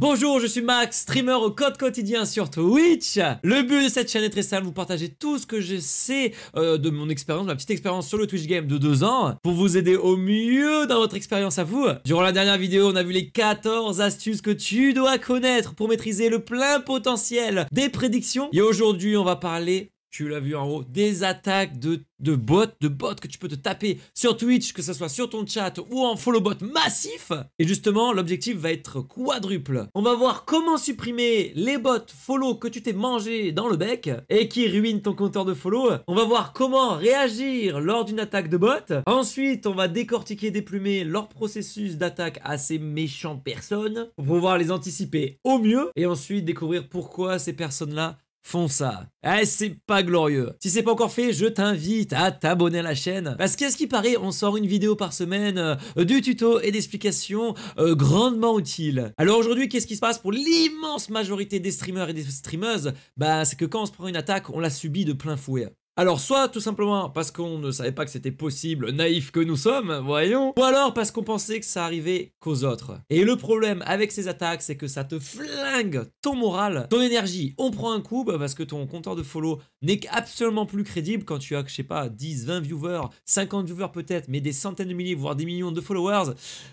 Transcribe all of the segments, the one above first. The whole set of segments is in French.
Bonjour, je suis Max, streamer au code quotidien sur Twitch. Le but de cette chaîne est très simple, vous partager tout ce que je sais euh, de mon expérience, ma petite expérience sur le Twitch Game de 2 ans, pour vous aider au mieux dans votre expérience à vous. Durant la dernière vidéo, on a vu les 14 astuces que tu dois connaître pour maîtriser le plein potentiel des prédictions. Et aujourd'hui, on va parler tu l'as vu en haut, des attaques de, de bots, de bots que tu peux te taper sur Twitch, que ce soit sur ton chat ou en follow bot massif. Et justement, l'objectif va être quadruple. On va voir comment supprimer les bots follow que tu t'es mangé dans le bec et qui ruinent ton compteur de follow. On va voir comment réagir lors d'une attaque de bots. Ensuite, on va décortiquer, déplumer leur processus d'attaque à ces méchants personnes pour pouvoir les anticiper au mieux et ensuite découvrir pourquoi ces personnes-là Font ça. Eh, c'est pas glorieux. Si c'est pas encore fait, je t'invite à t'abonner à la chaîne. Parce qu'à ce qui paraît, on sort une vidéo par semaine, euh, du tuto et d'explications euh, grandement utiles. Alors aujourd'hui, qu'est-ce qui se passe pour l'immense majorité des streamers et des streameuses Bah, c'est que quand on se prend une attaque, on la subit de plein fouet. Alors soit tout simplement parce qu'on ne savait pas que c'était possible, naïf que nous sommes, voyons, ou alors parce qu'on pensait que ça arrivait qu'aux autres. Et le problème avec ces attaques, c'est que ça te flingue ton moral, ton énergie. On prend un coup bah, parce que ton compteur de follow n'est absolument plus crédible quand tu as, je sais pas, 10, 20 viewers, 50 viewers peut-être, mais des centaines de milliers, voire des millions de followers.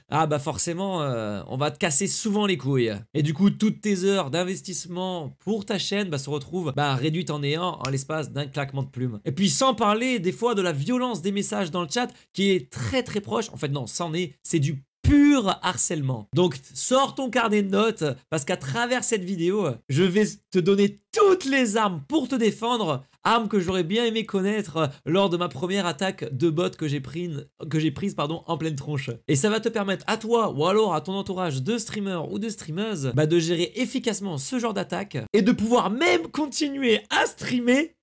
Ah bah forcément, euh, on va te casser souvent les couilles. Et du coup, toutes tes heures d'investissement pour ta chaîne bah, se retrouvent bah, réduites en néant en l'espace d'un claquement de plume et puis sans parler des fois de la violence des messages dans le chat qui est très très proche. En fait non, c'en est, c'est du pur harcèlement. Donc sors ton carnet de notes parce qu'à travers cette vidéo, je vais te donner toutes les armes pour te défendre, armes que j'aurais bien aimé connaître euh, lors de ma première attaque de bot que j'ai prise, pardon, en pleine tronche. Et ça va te permettre à toi ou alors à ton entourage de streamers ou de streameuses bah, de gérer efficacement ce genre d'attaque et de pouvoir même continuer à streamer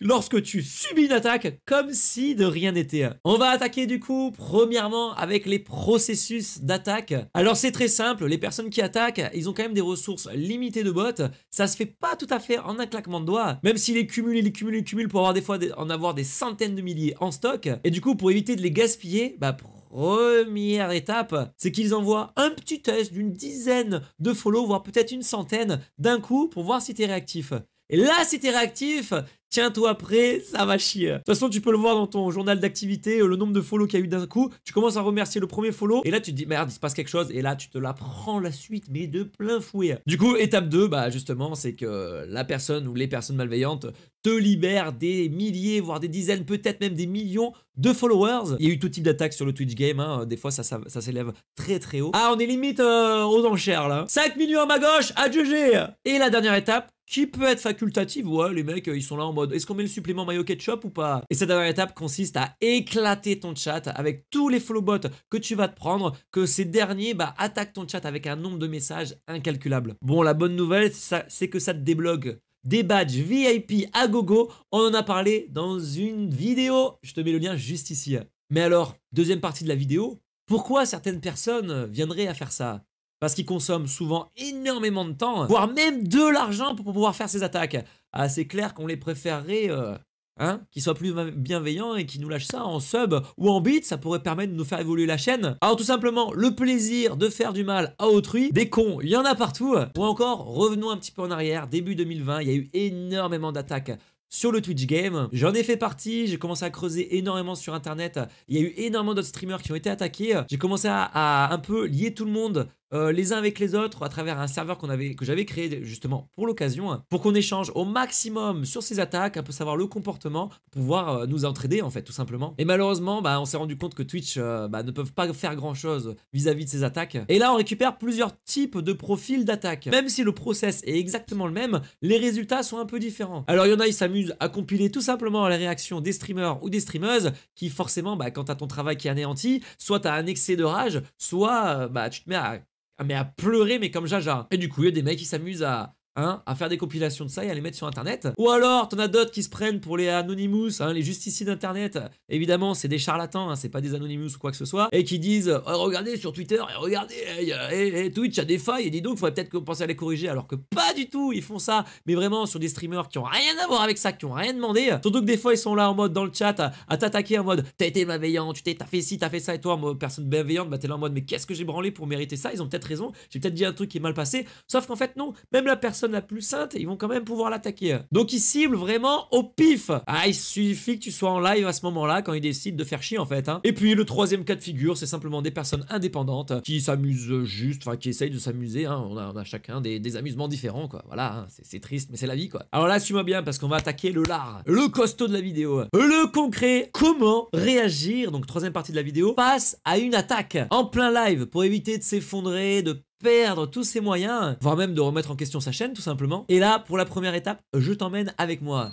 lorsque tu subis une attaque comme si de rien n'était. On va attaquer du coup premièrement avec les processus d'attaque. Alors c'est très simple, les personnes qui attaquent, ils ont quand même des ressources limitées de bots, ça se fait pas tout à fait en un claquement de doigts, même s'ils les cumulent, ils les cumulent, ils cumulent pour avoir des fois des, en avoir des centaines de milliers en stock, et du coup pour éviter de les gaspiller, bah première étape, c'est qu'ils envoient un petit test d'une dizaine de follow, voire peut-être une centaine d'un coup pour voir si tu es réactif. Et là, si t'es réactif, tiens-toi prêt, ça va chier. De toute façon, tu peux le voir dans ton journal d'activité, euh, le nombre de follow qu'il y a eu d'un coup. Tu commences à remercier le premier follow, et là, tu te dis, merde, il se passe quelque chose, et là, tu te la prends la suite, mais de plein fouet. Du coup, étape 2, bah, justement, c'est que la personne ou les personnes malveillantes te libèrent des milliers, voire des dizaines, peut-être même des millions de followers. Il y a eu tout type d'attaques sur le Twitch game, hein. des fois, ça, s'élève très très haut. Ah, on est limite euh, aux enchères, là. 5 millions à ma gauche, à juger. Et la dernière étape, qui peut être facultative. Ouais, les mecs, euh, ils sont là en mode est-ce qu'on met le supplément mayo ketchup ou pas Et cette dernière étape consiste à éclater ton chat avec tous les flowbots que tu vas te prendre, que ces derniers bah, attaquent ton chat avec un nombre de messages incalculable. Bon, la bonne nouvelle, c'est que ça te débloque des badges VIP à gogo. On en a parlé dans une vidéo. Je te mets le lien juste ici. Mais alors, deuxième partie de la vidéo, pourquoi certaines personnes viendraient à faire ça parce qu'ils consomment souvent énormément de temps, voire même de l'argent pour pouvoir faire ces attaques. Ah, c'est clair qu'on les préférerait euh, hein, qu'ils soient plus bienveillants et qu'ils nous lâchent ça en sub ou en bit, ça pourrait permettre de nous faire évoluer la chaîne. Alors tout simplement, le plaisir de faire du mal à autrui, des cons, il y en a partout. Ou encore, revenons un petit peu en arrière, début 2020, il y a eu énormément d'attaques sur le Twitch Game. J'en ai fait partie, j'ai commencé à creuser énormément sur Internet. Il y a eu énormément d'autres streamers qui ont été attaqués. J'ai commencé à, un peu lier tout le monde euh, les uns avec les autres à travers un serveur que j'avais créé justement pour l'occasion, pour qu'on échange au maximum sur ces attaques, un peu savoir le comportement, pouvoir euh, nous entraider en fait tout simplement. Et malheureusement, bah, on s'est rendu compte que Twitch euh, bah, ne peuvent pas faire grand chose vis-à-vis de ces attaques. Et là, on récupère plusieurs types de profils d'attaques. Même si le process est exactement le même, les résultats sont un peu différents. Alors il y en a, ils s'amusent à compiler tout simplement les réactions des streamers ou des streameuses qui forcément, bah, quand as ton travail qui est anéanti, soit t'as un excès de rage, soit euh, bah, tu te mets à à pleurer, mais comme jaja. Et du coup, il y a des mecs qui s'amusent à, Hein, à faire des compilations de ça et à les mettre sur internet. Ou alors, t'en as d'autres qui se prennent pour les Anonymous, hein, les justiciers d'internet. Évidemment, c'est des charlatans, hein, c'est pas des Anonymous ou quoi que ce soit, et qui disent oh, regardez sur Twitter, et regardez, Twitch a des failles, et dis donc, faudrait peut-être penser à les corriger, alors que pas du tout, ils font ça, mais vraiment sur des streamers qui ont rien à voir avec ça, qui ont rien demandé. Surtout que des fois, ils sont là en mode dans le chat à, t'attaquer en mode t'as été malveillant, tu t'es, t'as fait ci, t'as fait ça, et toi, personne bienveillante, bah t'es là en mode mais qu'est-ce que j'ai branlé pour mériter ça Ils ont peut-être raison, j'ai peut-être dit un truc qui est mal passé, sauf qu'en fait, non, même la personne la plus sainte, ils vont quand même pouvoir l'attaquer. Donc ils ciblent vraiment au pif. Ah, il suffit que tu sois en live à ce moment-là quand ils décident de faire chier en fait. Hein. Et puis le troisième cas de figure, c'est simplement des personnes indépendantes qui s'amusent juste, enfin qui essayent de s'amuser. Hein. On, a, chacun des, amusements différents quoi. Voilà, hein, c'est triste mais c'est la vie quoi. Alors là, suis-moi bien parce qu'on va attaquer le lard, le costaud de la vidéo, le concret. Comment réagir Donc troisième partie de la vidéo, passe à une attaque en plein live pour éviter de s'effondrer, de perdre tous ses moyens, voire même de remettre en question sa chaîne tout simplement. Et là, pour la première étape, je t'emmène avec moi.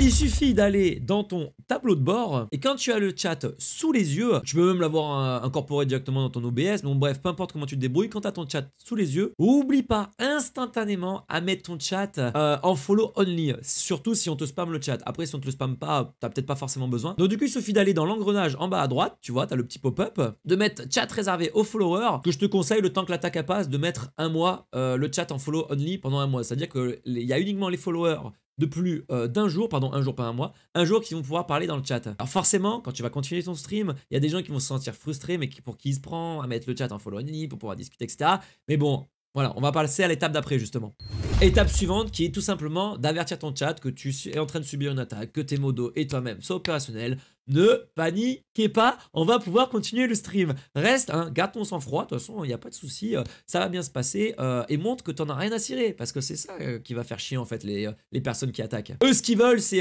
Il suffit d'aller dans ton tableau de bord et quand tu as le chat sous les yeux, tu peux même l'avoir euh, incorporé directement dans ton OBS. Bon bref, peu importe comment tu te débrouilles, quand tu as ton chat sous les yeux, oublie pas instantanément à mettre ton chat euh, en follow only. Surtout si on te spamme le chat. Après si on te le spam pas, t'as peut-être pas forcément besoin. Donc du coup, il suffit d'aller dans l'engrenage en bas à droite, tu vois, tu as le petit pop-up, de mettre chat réservé aux followers, que je te conseille le temps que l'attaque passe de mettre un mois euh, le chat en follow only pendant un mois. C'est-à-dire qu'il y a uniquement les followers de plus euh, d'un jour, pardon, un jour, pas un mois, un jour qu'ils vont pouvoir parler dans le chat. Alors forcément, quand tu vas continuer ton stream, il y a des gens qui vont se sentir frustrés, mais qui, pour qui il se prend à mettre le chat en follow only pour pouvoir discuter, etc. Mais bon, voilà, on va passer à l'étape d'après justement. Étape suivante qui est tout simplement d'avertir ton chat que tu es en train de subir une attaque, que tes modos et toi-même sont opérationnels. Ne paniquez pas, on va pouvoir continuer le stream. Reste, hein, garde ton sang-froid, de toute façon, il n'y a pas de souci, euh, ça va bien se passer euh, et montre que tu n'en as rien à cirer parce que c'est ça euh, qui va faire chier en fait les, les, personnes qui attaquent. Eux, ce qu'ils veulent, c'est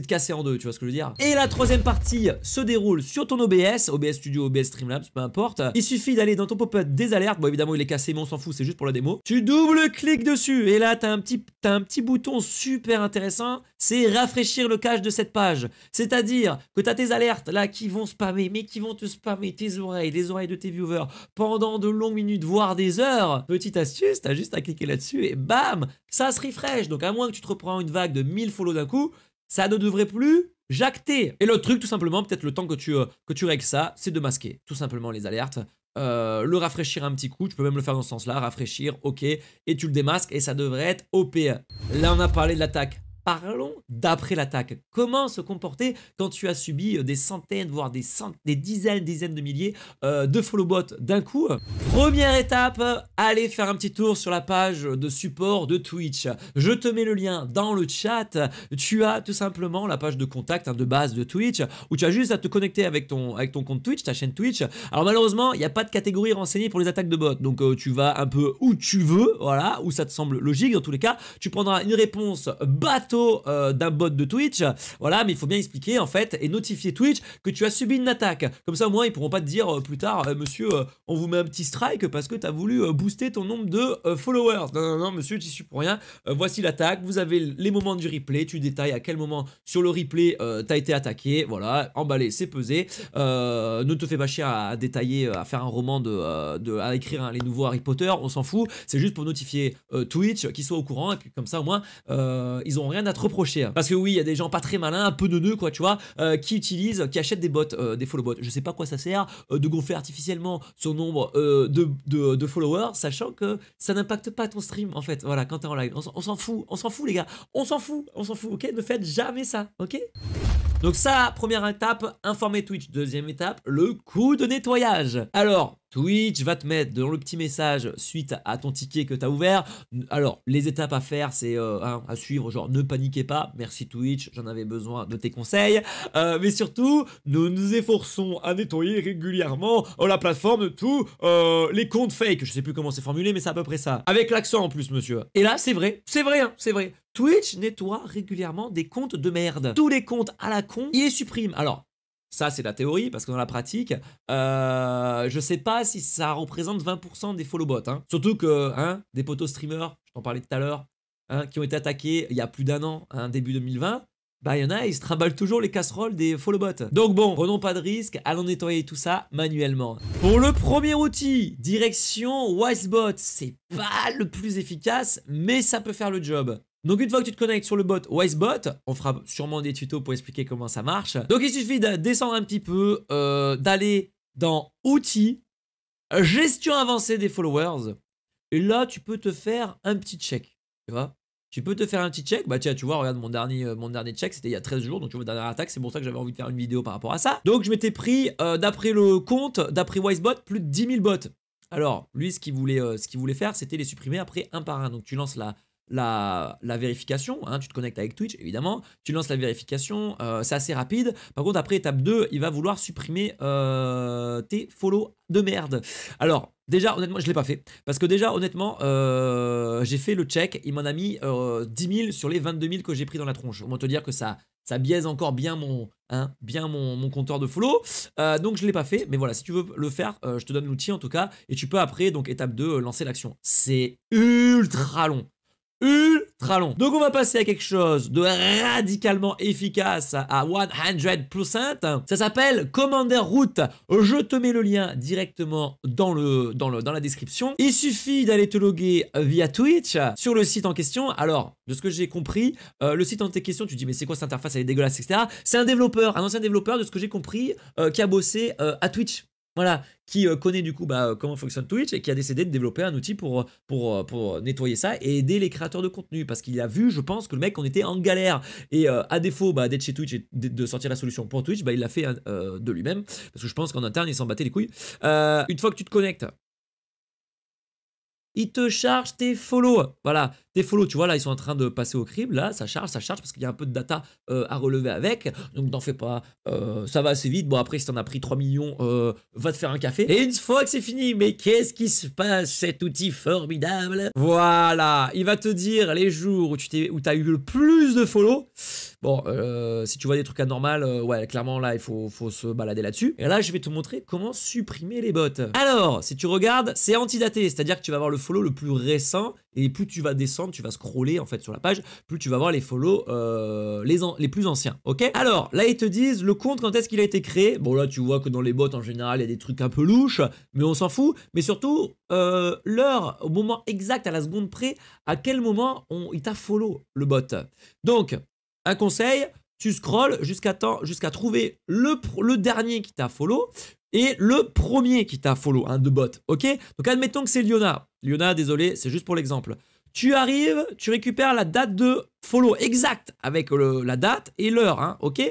de casser en deux, tu vois ce que je veux dire. Et la troisième partie se déroule sur ton OBS, OBS Studio, OBS Streamlabs, peu importe. Il suffit d'aller dans ton pop-up des alertes, bon évidemment il est cassé mais on s'en fout, c'est juste pour la démo. Tu double-cliques dessus et là T'as un petit, un petit bouton super intéressant, c'est rafraîchir le cache de cette page. C'est-à-dire que t'as tes alertes là qui vont spammer, mais qui vont te spammer tes oreilles, les oreilles de tes viewers pendant de longues minutes, voire des heures. Petite astuce, t'as juste à cliquer là-dessus et bam, ça se refresh. Donc à moins que tu te reprends une vague de 1000 follow d'un coup, ça ne devrait plus jacter. Et le truc, tout simplement, peut-être le temps que tu, euh, que tu règles ça, c'est de masquer tout simplement les alertes euh, le rafraîchir un petit coup, tu peux même le faire dans ce sens-là, rafraîchir, ok, et tu le démasques et ça devrait être OP. E. Là on a parlé de l'attaque, Parlons d'après l'attaque. Comment se comporter quand tu as subi euh, des centaines, voire des, centaines, des dizaines, dizaines de milliers euh, de follow bots d'un coup Première étape, allez faire un petit tour sur la page de support de Twitch. Je te mets le lien dans le chat. Tu as tout simplement la page de contact hein, de base de Twitch où tu as juste à te connecter avec ton, avec ton compte Twitch, ta chaîne Twitch. Alors malheureusement, il n'y a pas de catégorie renseignée pour les attaques de bots. Donc euh, tu vas un peu où tu veux, voilà, où ça te semble logique. Dans tous les cas, tu prendras une réponse bateau euh, d'un bot de Twitch. Voilà, mais il faut bien expliquer en fait et notifier Twitch que tu as subi une attaque. Comme ça, au moins, ils pourront pas te dire euh, plus tard, euh, monsieur, on vous met un petit strike parce que tu as voulu booster ton nombre de followers. Non, non, non, monsieur, j'y suis pour rien. voici l'attaque. Vous avez les moments du replay. Tu détailles à quel moment sur le replay tu as été attaqué. Voilà, emballé, c'est pesé. ne te fais pas chier à, détailler, à faire un roman de, à écrire hein, les nouveaux Harry Potter. On s'en fout. C'est juste pour notifier Twitch qu'ils soit au courant comme ça au moins ils n'ont rien à te reprocher. Hein. Parce que oui, il y a des gens pas très malins, un peu neuneux, quoi, tu vois, euh, qui utilisent, qui achètent des bots, euh, des follow bots. Je sais pas quoi ça sert euh, de gonfler artificiellement son nombre de, de, de, followers, sachant que ça n'impacte pas ton stream, en fait. Voilà, quand t'es en live. On s'en fout, on s'en fout, les gars. On s'en fout, on s'en fout, ok Ne faites jamais ça, ok donc ça, première étape, informer Twitch. Deuxième étape, le coup de nettoyage. Alors, Twitch va te mettre dans le petit message suite à ton ticket que tu as ouvert. Alors, les étapes à faire, c'est euh, à suivre, genre ne paniquez pas, merci Twitch, j'en avais besoin de tes conseils. Euh, mais surtout, nous nous efforçons à nettoyer régulièrement euh, la plateforme, de tous les comptes fake. Je sais plus comment c'est formulé, mais c'est à peu près ça. Avec l'accent en plus, monsieur. Et là, c'est vrai, c'est vrai, hein, c'est vrai. Twitch nettoie régulièrement des comptes de merde. Tous les comptes à la con, il les supprime. Alors, ça, c'est la théorie, parce que dans la pratique, je euh, je sais pas si ça représente 20% des follow hein. Surtout que hein, des potos streamers, je t'en parlais tout à l'heure, hein, qui ont été attaqués il y a plus d'un an, début 2020, bah il y en a, ils se trimballent toujours les casseroles des follow Donc bon, prenons pas de risque, allons nettoyer tout ça manuellement. Pour le premier outil, direction Wisebot, c'est pas le plus efficace, mais ça peut faire le job. Donc une fois que tu te connectes sur le bot Wisebot, on fera sûrement des tutos pour expliquer comment ça marche. Donc il suffit de descendre un petit peu, euh, d'aller dans Outils, Gestion avancée des followers. Et là, tu peux te faire un petit check. Tu vois tu peux te faire un petit check. Bah tiens, tu vois, regarde mon dernier, euh, mon dernier check, c'était il y a 13 jours, donc tu vois, dernière attaque, c'est pour ça que j'avais envie de faire une vidéo par rapport à ça. Donc je m'étais pris, euh, d'après le compte, d'après Wisebot, plus de 10 000 bots. Alors, lui, ce qu'il voulait, ce qu'il voulait faire, c'était les supprimer après un par un. Donc tu lances la, la, vérification. Hein, tu te connectes avec Twitch, évidemment. Tu lances la vérification. Euh, c'est assez rapide. Par contre, après étape 2, il va vouloir supprimer euh, tes follow de merde. Alors, déjà, honnêtement, je ne l'ai pas fait. Parce que déjà, honnêtement, euh, j'ai fait le check. Il m'en a mis 10 000 sur les 22 000 que j'ai pris dans la tronche. On va te dire que ça, ça biaise encore bien mon, hein, bien mon, compteur de follow. donc je ne l'ai pas fait, mais voilà, si tu veux le faire, je te donne l'outil en tout cas, et tu peux après, donc étape 2, lancer l'action. C'est ultra long ultra long. Donc on va passer à quelque chose de radicalement efficace à 100%. Ça s'appelle Commander route Je te mets le lien directement dans, le, dans, le, dans la description. Il suffit d'aller te loguer via Twitch sur le site en question. Alors, de ce que j'ai compris, euh, le site en question, tu dis mais c'est quoi cette interface, elle est dégueulasse, etc. C'est un développeur, un ancien développeur, de ce que j'ai compris, euh, qui a bossé euh, à Twitch voilà, qui euh, connaît du coup bah, euh, comment fonctionne Twitch et qui a décidé de développer un outil pour, euh, pour, pour nettoyer ça et aider les créateurs de contenu. Parce qu'il a vu, je pense, que le mec, on était en galère. Et à défaut bah, d'être chez Twitch et de sortir la solution pour Twitch, bah, il l'a fait hein, de lui-même. Parce que je pense qu'en interne, il s'en battait les couilles. une fois que tu te connectes, il te charge tes follow. Voilà, tes follow, tu vois, là, ils sont en train de passer au crible. Là, ça charge, ça charge, parce qu'il y a un peu de data euh, à relever avec. Donc, n'en fais pas. Euh, ça va assez vite. Bon, après, si t'en as pris 3 millions, euh, va te faire un café. Et une fois que c'est fini, mais qu'est-ce qui se passe Cet outil formidable. Voilà, il va te dire les jours où tu où as eu le plus de follow. Bon, si tu vois des trucs anormaux, ouais, clairement, là, il faut, faut se balader là-dessus. Et là, je vais te montrer comment supprimer les bots. Alors, si tu regardes, c'est antidaté, c'est-à-dire que tu vas avoir le le plus récent et plus tu vas descendre, tu vas scroller en fait sur la page, plus tu vas voir les follow euh, les, les, plus anciens, ok Alors là ils te disent le compte quand est-ce qu'il a été créé, bon là tu vois que dans les bots en général il y a des trucs un peu louches, mais on s'en fout, mais surtout euh, l'heure, au moment exact, à la seconde près, à quel moment on, il t'a follow le bot. Donc un conseil, tu scrolles jusqu'à temps jusqu'à trouver le, le, dernier qui t'a follow et le premier qui t'a follow, un de bot, ok Donc admettons que c'est Liona. Liona, désolé, c'est juste pour l'exemple. Tu arrives, tu récupères la date de follow exacte avec la date et l'heure, hein, ok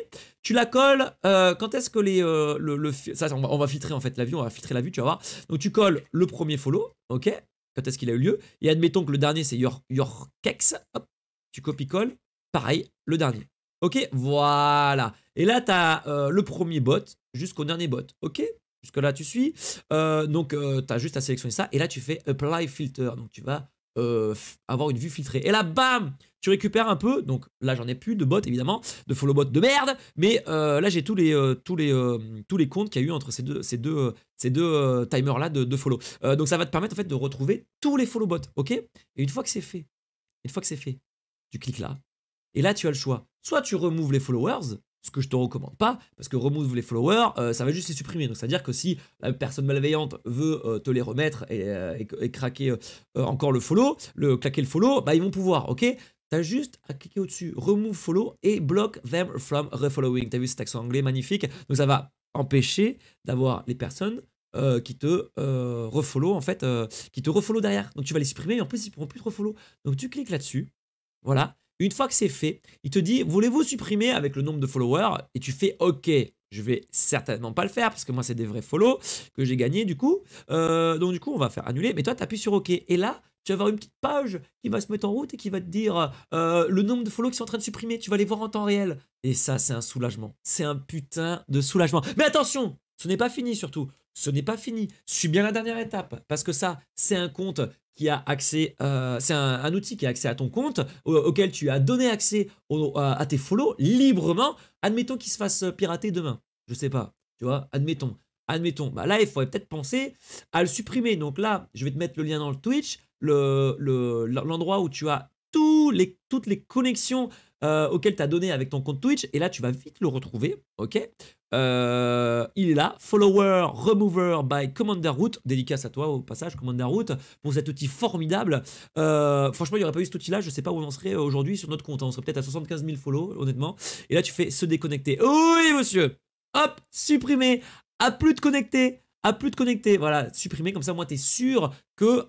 Tu la colles, euh, quand est-ce que les... Euh, le, ça, on va, filtrer en fait la vue, on va filtrer la vue, tu vas voir. Donc tu colles le premier follow, ok Quand est-ce qu'il a eu lieu Et admettons que le dernier c'est your, your hop, tu copies-colles, pareil, le dernier. Ok, voilà. Et là, tu as euh, le premier bot jusqu'au dernier bot. Ok Jusque-là, tu suis. Euh, donc, euh, tu as juste à sélectionner ça. Et là, tu fais Apply Filter. Donc, tu vas euh, avoir une vue filtrée. Et là, bam Tu récupères un peu. Donc, là, j'en ai plus de bots, évidemment, de follow bots de merde. Mais là, j'ai tous les, tous, les, tous les comptes qu'il y a eu entre ces deux, ces deux, ces deux timers-là de, follow. donc, ça va te permettre, en fait, de retrouver tous les follow bots. Ok Et une fois que c'est fait, une fois que c'est fait, tu cliques là. Et là, tu as le choix. Soit tu removes les followers, ce que je te recommande pas, parce que remove les followers, euh, ça va juste les supprimer. Donc, c'est-à-dire que si la personne malveillante veut euh, te les remettre et, euh, craquer encore le follow, le claquer le follow, bah ils vont pouvoir, ok as juste à cliquer au-dessus, remove follow et block them from refollowing. T'as vu cet accent anglais magnifique Donc ça va empêcher d'avoir les personnes qui te refollow en fait, qui te refollow derrière. Donc tu vas les supprimer, et en plus ils ne pourront plus te refollow. Donc tu cliques là-dessus, voilà, une fois que c'est fait, il te dit voulez-vous supprimer avec le nombre de followers Et tu fais OK. Je vais certainement pas le faire parce que moi c'est des vrais follow que j'ai gagné du coup. Euh, donc du coup on va faire annuler. Mais toi tu appuies sur OK. Et là tu vas avoir une petite page qui va se mettre en route et qui va te dire euh, le nombre de follow qui sont en train de supprimer. Tu vas les voir en temps réel. Et ça c'est un soulagement. C'est un putain de soulagement. Mais attention, ce n'est pas fini surtout. Ce n'est pas fini. Suis bien la dernière étape parce que ça c'est un compte qui a accès, euh, c'est un, outil qui a accès à ton compte, auquel tu as donné accès euh, à, tes follow librement. Admettons qu'il se fasse euh, pirater demain. Je sais pas, tu vois, admettons. Admettons, bah là, il faudrait peut-être penser à le supprimer. Donc là, je vais te mettre le lien dans le Twitch, l'endroit le, où tu as tous les, toutes les connexions euh, auquel tu as donné avec ton compte Twitch. Et là, tu vas vite le retrouver. OK euh, Il est là. Follower Remover by Commander Root. Dédicace à toi au passage, Commander Root, pour cet outil formidable. Euh, franchement, il n'y aurait pas eu cet outil-là. Je ne sais pas où on en serait aujourd'hui sur notre compte. Hein. On serait peut-être à 75 000 follow, honnêtement. Et là, tu fais se déconnecter. Oui, monsieur Hop, supprimer. À plus de connecter à plus de connecter. Voilà, supprimer, comme ça, moi, tu es sûr que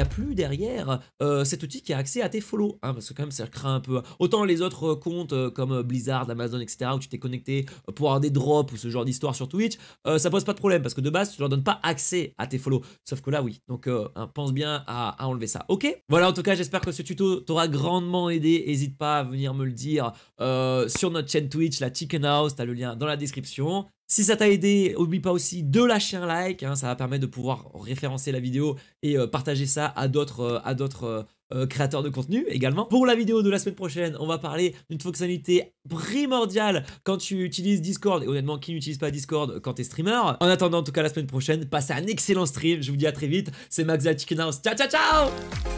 a plus derrière euh, cet outil qui a accès à tes follow. Hein, parce que quand même, ça craint un peu. Hein. Autant les autres euh, comptes euh, comme Blizzard, Amazon, etc., où tu t'es connecté pour avoir des drops ou ce genre d'histoire sur Twitch, ça pose pas de problème parce que de base, tu leur donnes pas accès à tes follow. Sauf que là, oui. Donc, hein, pense bien à, à, enlever ça. Ok Voilà, en tout cas, j'espère que ce tuto t'aura grandement aidé. N'hésite pas à venir me le dire sur notre chaîne Twitch, la Chicken House. T'as le lien dans la description. Si ça t'a aidé, n'oublie pas aussi de lâcher un like, hein, ça va permettre de pouvoir référencer la vidéo et euh, partager ça à d'autres euh, euh, créateurs de contenu également. Pour la vidéo de la semaine prochaine, on va parler d'une fonctionnalité primordiale quand tu utilises Discord et honnêtement qui n'utilise pas Discord quand t'es streamer. En attendant en tout cas la semaine prochaine, passe un excellent stream, je vous dis à très vite, c'est Max Chicken ciao ciao ciao